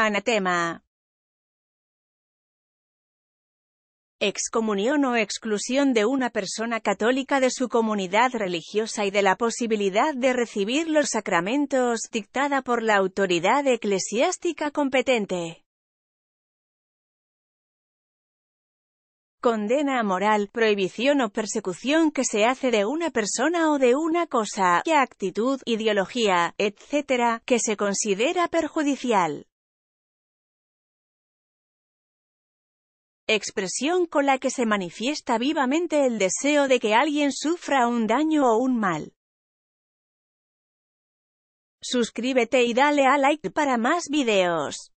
Anatema. Excomunión o exclusión de una persona católica de su comunidad religiosa y de la posibilidad de recibir los sacramentos, dictada por la autoridad eclesiástica competente. condena moral, prohibición o persecución que se hace de una persona o de una cosa, actitud, ideología, etc., que se considera perjudicial. expresión con la que se manifiesta vivamente el deseo de que alguien sufra un daño o un mal. Suscríbete y dale a like para más videos.